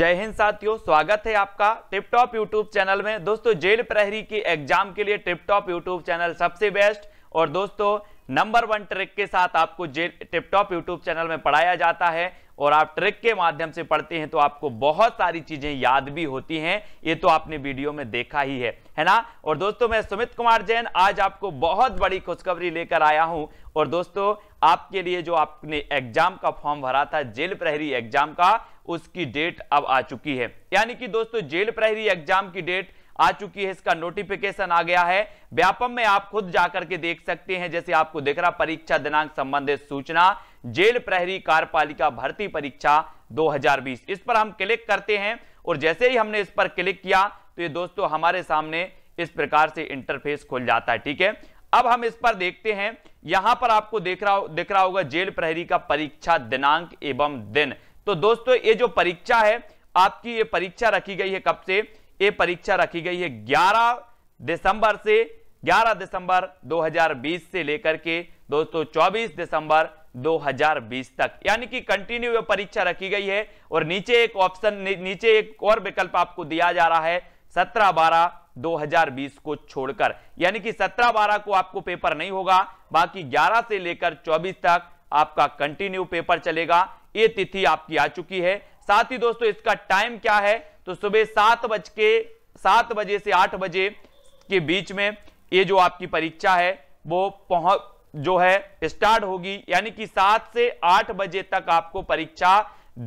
जय हिंद साथियों स्वागत है आपका टिप टॉप यूट्यूब चैनल में दोस्तों जेल प्रहरी की एग्जाम के लिए टिप टॉप यूट्यूब चैनल सबसे बेस्ट और दोस्तों नंबर वन ट्रिक के साथ आपको जेल टिप टॉप यूट्यूब चैनल में पढ़ाया जाता है और आप ट्रिक के माध्यम से पढ़ते हैं तो आपको बहुत सारी चीजें याद भी होती हैं ये तो आपने वीडियो में देखा ही है है ना और दोस्तों मैं सुमित कुमार जैन आज आपको बहुत बड़ी खुशखबरी लेकर आया हूं और दोस्तों आपके लिए जो आपने एग्जाम का फॉर्म भरा था जेल प्रहरी एग्जाम का उसकी डेट अब आ चुकी है यानी कि दोस्तों जेल प्रहरी एग्जाम की डेट आ चुकी है इसका नोटिफिकेशन आ गया है व्यापम में आप खुद जाकर के देख सकते हैं जैसे आपको दिख रहा परीक्षा दिनांक संबंधित सूचना जेल प्रहरी कार्यपालिका भर्ती परीक्षा 2020 इस पर हम क्लिक करते हैं और जैसे ही हमने इस पर क्लिक किया तो ये दोस्तों हमारे सामने इस प्रकार से इंटरफेस खुल जाता है ठीक है अब हम इस पर देखते हैं यहां पर आपको देख रहा दिख रहा होगा जेल प्रहरी का परीक्षा दिनांक एवं दिन तो दोस्तों ये जो परीक्षा है आपकी ये परीक्षा रखी गई है कब से ये परीक्षा रखी गई है 11 दिसंबर से 11 दिसंबर 2020 से लेकर के दोस्तों 24 दिसंबर 2020 तक यानी कि कंटिन्यू परीक्षा रखी गई है और नीचे एक ऑप्शन नी, नीचे एक और विकल्प आपको दिया जा रहा है सत्रह बारह 2020 को छोड़कर यानी कि 17 बारह को आपको पेपर नहीं होगा बाकी 11 से लेकर 24 तक आपका कंटिन्यू पेपर चलेगा ये तिथि आपकी आ चुकी है साथ ही दोस्तों इसका टाइम क्या है तो सुबह सात बज के सात बजे से आठ बजे के बीच में ये जो आपकी परीक्षा है वो पहुंच जो है स्टार्ट होगी यानी कि सात से आठ बजे तक आपको परीक्षा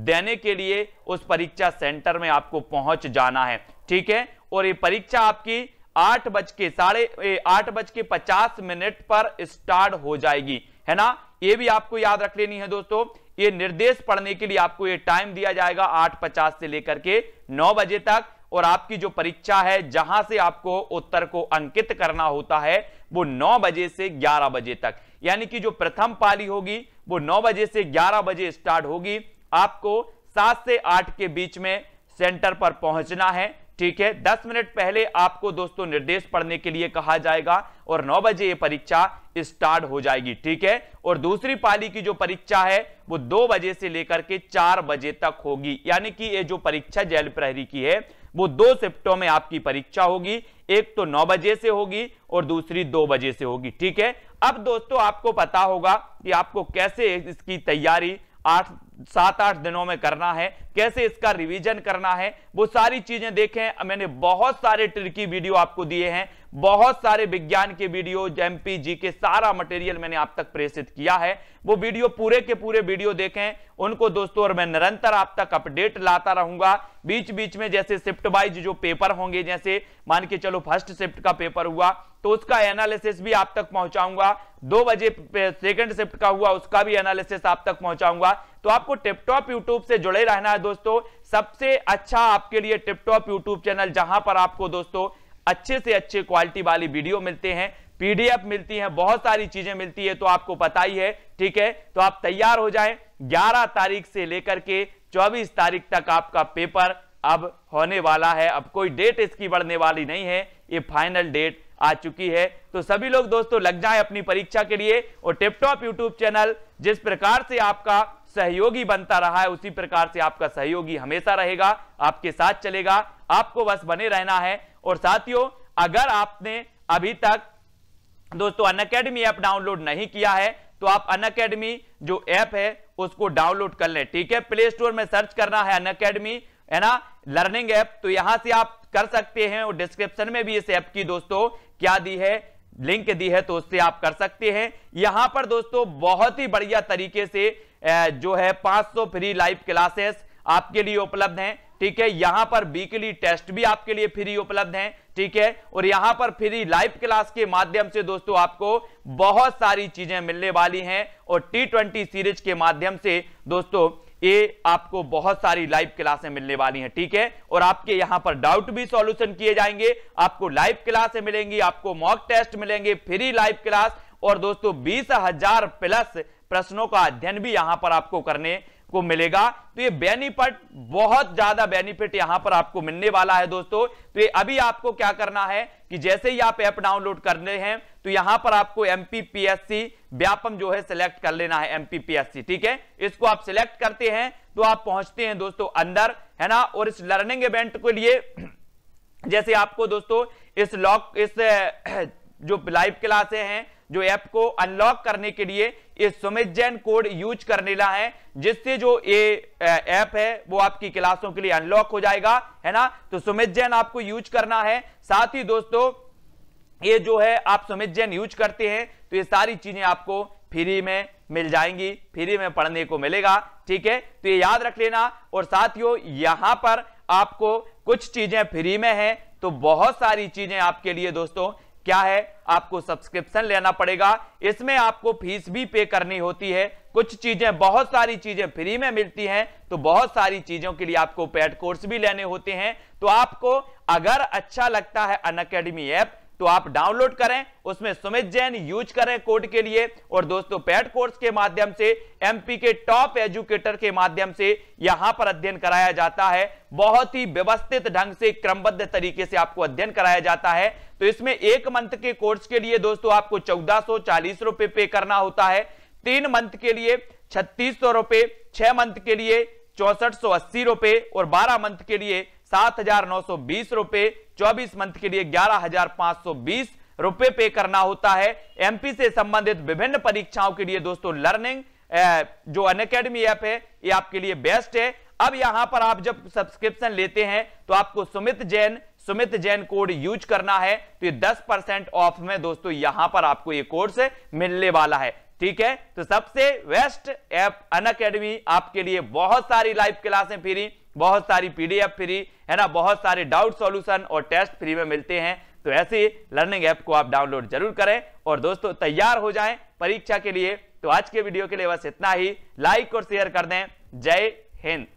देने के लिए उस परीक्षा सेंटर में आपको पहुंच जाना है ठीक है और ये परीक्षा आपकी आठ बज के साढ़े आठ बज के पचास मिनट पर स्टार्ट हो जाएगी है ना ये भी आपको याद रख लेनी है दोस्तों ये निर्देश पढ़ने के लिए आपको ये टाइम दिया जाएगा आठ पचास से लेकर के नौ बजे तक और आपकी जो परीक्षा है जहां से आपको उत्तर को अंकित करना होता है वो नौ बजे से ग्यारह बजे तक यानी कि जो प्रथम पाली होगी वो नौ बजे से ग्यारह बजे स्टार्ट होगी आपको सात से आठ के बीच में सेंटर पर पहुंचना है ठीक है 10 मिनट पहले आपको दोस्तों निर्देश पढ़ने के लिए कहा जाएगा और 9 बजे ये परीक्षा स्टार्ट हो जाएगी ठीक है और दूसरी पाली की जो परीक्षा है वो 2 बजे से लेकर के 4 बजे तक होगी यानी कि ये जो परीक्षा जेल प्रहरी की है वो दो शिफ्टों में आपकी परीक्षा होगी एक तो नौ बजे से होगी और दूसरी दो बजे से होगी ठीक है अब दोस्तों आपको पता होगा कि आपको कैसे इसकी तैयारी आठ सात आठ दिनों में करना है कैसे इसका रिवीजन करना है वो सारी चीजें देखें मैंने बहुत सारे ट्रिकी वीडियो आपको दिए हैं बहुत सारे विज्ञान के वीडियो एमपी जी के सारा मटेरियल मैंने आप तक प्रेषित किया है वो वीडियो पूरे के पूरे वीडियो देखें उनको दोस्तों और मैं निरंतर आप तक अपडेट लाता रहूंगा बीच बीच में जैसे शिफ्ट वाइज जो पेपर होंगे जैसे मान के चलो फर्स्ट शिफ्ट का पेपर हुआ तो उसका एनालिसिस भी आप तक पहुंचाऊंगा दो बजे सेकंड शिफ्ट का हुआ उसका भी एनालिसिस आप तक पहुंचाऊंगा तो आपको टिपटॉप यूट्यूब से जुड़े रहना है दोस्तों सबसे अच्छा आपके लिए टिपटॉप यूट्यूब चैनल जहां पर आपको दोस्तों अच्छे से अच्छे क्वालिटी वाली वीडियो मिलते हैं पीडीएफ मिलती है बहुत सारी चीजें मिलती है तो आपको पता ही है ठीक है तो आप तैयार हो जाए 11 तारीख से लेकर के 24 तारीख तक आपका पेपर अब होने वाला है अब कोई डेट इसकी बढ़ने वाली नहीं है ये फाइनल डेट आ चुकी है तो सभी लोग दोस्तों लग जाए अपनी परीक्षा के लिए और टिपटॉप यूट्यूब चैनल जिस प्रकार से आपका सहयोगी बनता रहा है उसी प्रकार से आपका सहयोगी हमेशा रहेगा आपके साथ चलेगा आपको बस बने रहना है और साथियों अगर आपने अभी तक दोस्तों अन अकेडमी ऐप डाउनलोड नहीं किया है तो आप अन अकेडमी जो ऐप है उसको डाउनलोड कर लें ठीक है प्ले स्टोर में सर्च करना है अन अकेडमी है ना लर्निंग ऐप तो यहां से आप कर सकते हैं और डिस्क्रिप्शन में भी इस ऐप की दोस्तों क्या दी है लिंक दी है तो उससे आप कर सकते हैं यहां पर दोस्तों बहुत ही बढ़िया तरीके से जो है 500 फ्री लाइव क्लासेस आपके लिए उपलब्ध हैं ठीक है यहां पर वीकली टेस्ट भी आपके लिए फ्री उपलब्ध हैं ठीक है और यहां पर फ्री लाइव क्लास के माध्यम से दोस्तों आपको बहुत सारी चीजें मिलने वाली हैं और टी ट्वेंटी सीरीज के माध्यम से दोस्तों ये आपको बहुत सारी लाइव क्लासें मिलने वाली हैं ठीक है और आपके यहां पर डाउट भी सॉल्यूशन किए जाएंगे आपको लाइव क्लासें मिलेंगी आपको मॉक टेस्ट मिलेंगे फ्री लाइव क्लास और दोस्तों बीस हजार प्लस प्रश्नों का अध्ययन भी यहां पर आपको करने को मिलेगा तो ये बेनिफिट बहुत ज्यादा बेनिफिट यहां पर आपको मिलने वाला है दोस्तों तो ये अभी आपको क्या करना है कि जैसे ही आप ऐप डाउनलोड करने हैं तो यहां पर आपको एमपीपीएससी व्यापम जो है सिलेक्ट कर लेना है एमपीपीएससी ठीक है इसको आप सिलेक्ट करते हैं तो आप पहुंचते हैं दोस्तों अंदर है ना और इस लर्निंग इवेंट के लिए जैसे आपको दोस्तों इस लॉक इस जो लाइव क्लासे हैं जो ऐप को अनलॉक करने के लिए ये सुमेजैन कोड यूज करने ला है जिससे जो ये ऐप है वो आपकी क्लासों के लिए अनलॉक हो जाएगा है ना तो सुमेजैन आपको यूज करना है साथ ही दोस्तों ये जो है आप सुमेजैन यूज करते हैं तो ये सारी चीजें आपको फ्री में मिल जाएंगी फ्री में पढ़ने को मिलेगा ठीक है तो ये याद रख लेना और साथियों यहां पर आपको कुछ चीजें फ्री में है तो बहुत सारी चीजें आपके लिए दोस्तों क्या है आपको सब्सक्रिप्शन लेना पड़ेगा इसमें आपको फीस भी पे करनी होती है कुछ चीजें बहुत सारी चीजें फ्री में मिलती हैं तो बहुत सारी चीजों के लिए आपको पेड कोर्स भी लेने होते हैं तो आपको अगर अच्छा लगता है अन ऐप तो आप डाउनलोड करें उसमें सुमित जैन यूज करें कोड के लिए और दोस्तों पैट कोर्स के माध्यम से एमपी के टॉप एजुकेटर के माध्यम से यहां पर अध्ययन कराया जाता है बहुत ही व्यवस्थित ढंग से क्रमबद्ध तरीके से आपको अध्ययन कराया जाता है तो इसमें एक मंथ के कोर्स के लिए दोस्तों आपको चौदह रुपए पे करना होता है तीन मंथ के लिए छत्तीस रुपए छह मंथ के लिए चौसठ रुपए और बारह मंथ के लिए सात हजार नौ सौ बीस रुपए चौबीस मंथ के लिए ग्यारह हजार पांच सौ बीस रुपए पे करना होता है एमपी से संबंधित विभिन्न परीक्षाओं के लिए दोस्तों लर्निंग जो अन अकेडमी ऐप है ये आपके लिए बेस्ट है अब यहां पर आप जब सब्सक्रिप्शन लेते हैं तो आपको सुमित जैन सुमित जैन कोड यूज करना है तो ये 10 परसेंट ऑफ में दोस्तों यहां पर आपको ये कोर्स मिलने वाला है ठीक है तो सबसे बेस्ट ऐप अन अकेडमी आपके लिए बहुत सारी लाइव क्लासें फ्री बहुत सारी पीडीएफ फ्री है ना बहुत सारे डाउट सॉल्यूशन और टेस्ट फ्री में मिलते हैं तो ऐसे लर्निंग ऐप को आप डाउनलोड जरूर करें और दोस्तों तैयार हो जाएं परीक्षा के लिए तो आज के वीडियो के लिए बस इतना ही लाइक और शेयर कर दें जय हिंद